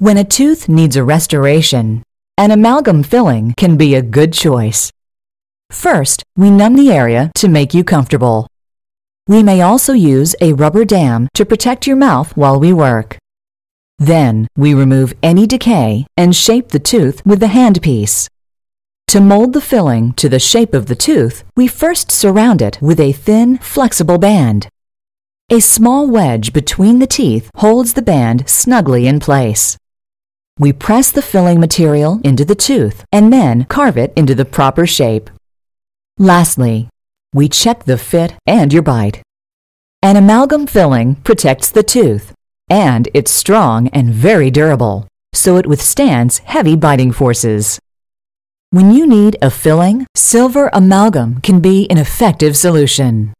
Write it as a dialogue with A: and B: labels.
A: When a tooth needs a restoration, an amalgam filling can be a good choice. First, we numb the area to make you comfortable. We may also use a rubber dam to protect your mouth while we work. Then, we remove any decay and shape the tooth with the handpiece. To mold the filling to the shape of the tooth, we first surround it with a thin, flexible band. A small wedge between the teeth holds the band snugly in place. We press the filling material into the tooth and then carve it into the proper shape. Lastly, we check the fit and your bite. An amalgam filling protects the tooth, and it's strong and very durable, so it withstands heavy biting forces. When you need a filling, silver amalgam can be an effective solution.